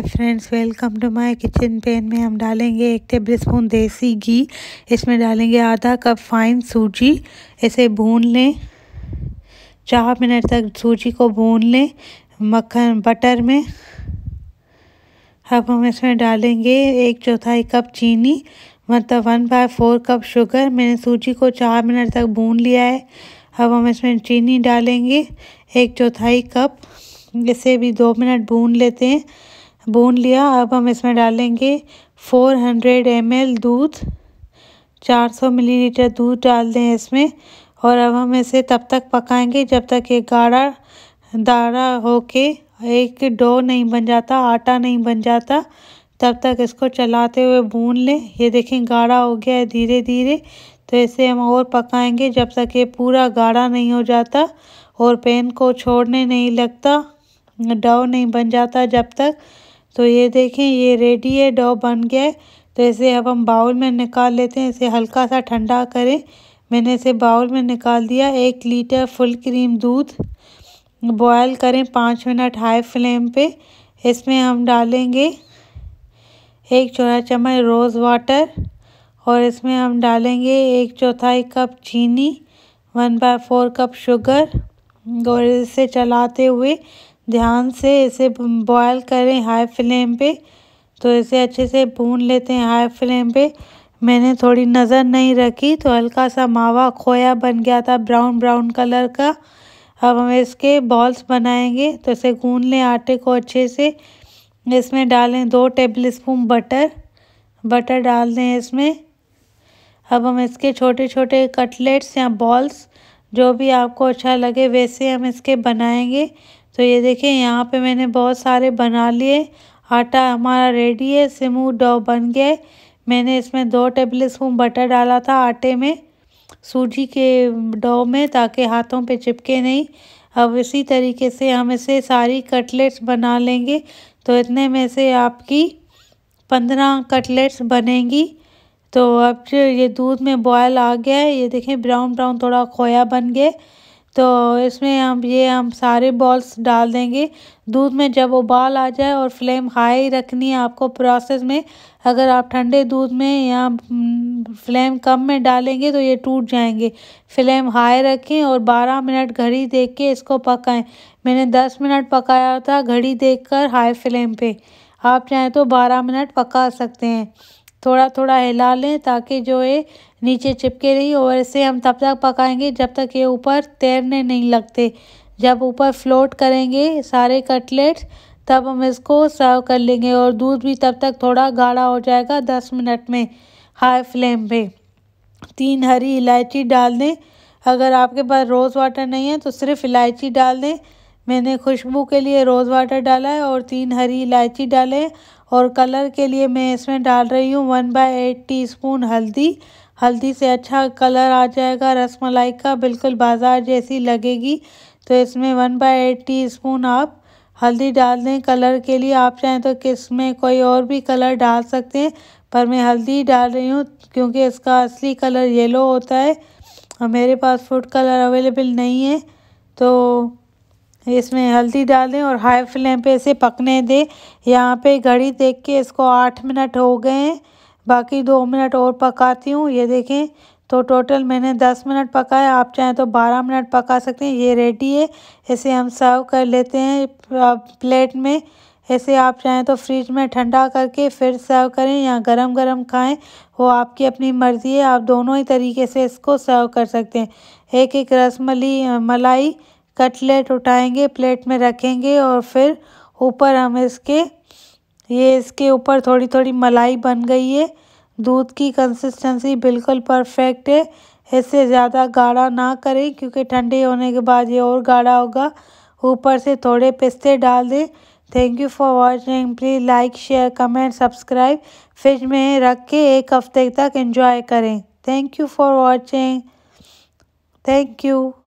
hi friends welcome to my kitchen pan में हम डालेंगे एक टेबल स्पून देसी घी इसमें डालेंगे आधा कप फाइन सूजी इसे भून लें चार मिनट तक सूजी को भून लें मक्खन बटर में अब हम इसमें डालेंगे एक चौथाई कप चीनी मतलब one by four cup sugar मैंने सूजी को चार मिनट तक भून लिया है अब हम इसमें चीनी डालेंगे एक चौथाई कप इसे भी दो मिनट भून लेते हैं भून लिया अब हम इसमें डालेंगे 400 हंड्रेड दूध 400 मिलीलीटर दूध डाल दें इसमें और अब हम इसे तब तक पकाएंगे जब तक ये गाढ़ा दारा होके एक डो नहीं बन जाता आटा नहीं बन जाता तब तक इसको चलाते हुए भून लें ये देखें गाढ़ा हो गया है धीरे धीरे तो इसे हम और पकाएंगे जब तक ये पूरा गाढ़ा नहीं हो जाता और पेन को छोड़ने नहीं लगता डो नहीं बन जाता जब तक तो ये देखें ये रेडी है डो बन गया है तो इसे अब हम बाउल में निकाल लेते हैं इसे हल्का सा ठंडा करें मैंने इसे बाउल में निकाल दिया एक लीटर फुल क्रीम दूध बॉयल करें पाँच मिनट हाई फ्लेम पे इसमें हम डालेंगे एक चौथा चम्मच रोज़ वाटर और इसमें हम डालेंगे एक चौथाई कप चीनी one by four cup sugar और इसे चलाते हुए ध्यान से इसे बॉयल करें हाई फ्लेम पे तो इसे अच्छे से भून लेते हैं हाई फ्लेम पे मैंने थोड़ी नज़र नहीं रखी तो हल्का सा मावा खोया बन गया था ब्राउन ब्राउन कलर का अब हम इसके बॉल्स बनाएंगे तो इसे गून लें आटे को अच्छे से इसमें डालें दो टेबल स्पून बटर बटर डाल दें इसमें अब हम इसके छोटे छोटे कटलेट्स या बॉल्स जो भी आपको अच्छा लगे वैसे हम इसके बनाएंगे तो ये देखें यहाँ पे मैंने बहुत सारे बना लिए आटा हमारा रेडी है सिमू डो बन गए मैंने इसमें दो टेबल स्पून बटर डाला था आटे में सूजी के डो में ताकि हाथों पे चिपके नहीं अब इसी तरीके से हम इसे सारी कटलेट्स बना लेंगे तो इतने में से आपकी पंद्रह कटलेट्स बनेंगी तो अब ये दूध में बॉयल आ गया है ये देखें ब्राउन ब्राउन थोड़ा खोया बन गए तो इसमें हम ये हम सारे बॉल्स डाल देंगे दूध में जब उबाल आ जाए और फ्लेम हाई रखनी है आपको प्रोसेस में अगर आप ठंडे दूध में या फ्लेम हम्म, कम में डालेंगे तो ये टूट जाएंगे फ्लेम हाई रखें और 12 मिनट घड़ी देख के इसको पकाएं मैंने 10 मिनट पकाया था घड़ी देखकर हाई फ्लेम पे आप चाहें तो 12 मिनट पका सकते हैं थोड़ा थोड़ा हिला लें ताकि जो ये नीचे चिपके रही और इसे हम तब तक पकाएंगे जब तक ये ऊपर तैरने नहीं लगते जब ऊपर फ्लोट करेंगे सारे कटलेट्स तब हम इसको सर्व कर लेंगे और दूध भी तब तक थोड़ा गाढ़ा हो जाएगा दस मिनट में हाई फ्लेम पे तीन हरी इलायची डाल दें अगर आपके पास रोज़ वाटर नहीं है तो सिर्फ इलायची डाल दें मैंने खुशबू के लिए रोज़ वाटर डाला है और तीन हरी इलायची डाले और कलर के लिए मैं इसमें डाल रही हूँ one by eight teaspoon हल्दी हल्दी से अच्छा कलर आ जाएगा रसमलाई का बिल्कुल बाजार जैसी लगेगी तो इसमें one by eight teaspoon आप हल्दी डाल दें कलर के लिए आप चाहें तो किस में कोई और भी कलर डाल सकते हैं पर मैं हल्दी डाल रही हूँ क्योंकि इसका असली कलर येलो होता है और मेरे पास फूड कलर अवेलेबल नहीं है तो इसमें हल्दी डाल दें और हाई फ्लेम पे इसे पकने दें यहाँ पे घड़ी देख के इसको आठ मिनट हो गए हैं बाकी दो मिनट और पकाती हूँ ये देखें तो टोटल मैंने दस मिनट पकाया आप चाहें तो बारह मिनट पका सकते हैं ये रेडी है इसे हम सर्व कर लेते हैं प्लेट में ऐसे आप चाहें तो फ्रिज में ठंडा करके फिर सर्व करें या गरम गरम खाएं वो आपकी अपनी मर्ज़ी है आप दोनों ही तरीके से इसको सर्व कर सकते हैं एक एक रसमली मलाई कटलेट उठाएंगे प्लेट में रखेंगे और फिर ऊपर हम इसके ये इसके ऊपर थोड़ी थोड़ी मलाई बन गई है दूध की कंसिस्टेंसी बिल्कुल परफेक्ट है इससे ज़्यादा गाढ़ा ना करें क्योंकि ठंडे होने के बाद ये और गाढ़ा होगा ऊपर से थोड़े पिस्ते डाल दें thank you for watching please like share comment subscribe fridge में रख के एक हफ्ते तक इन्जॉय करें thank you for watching thank you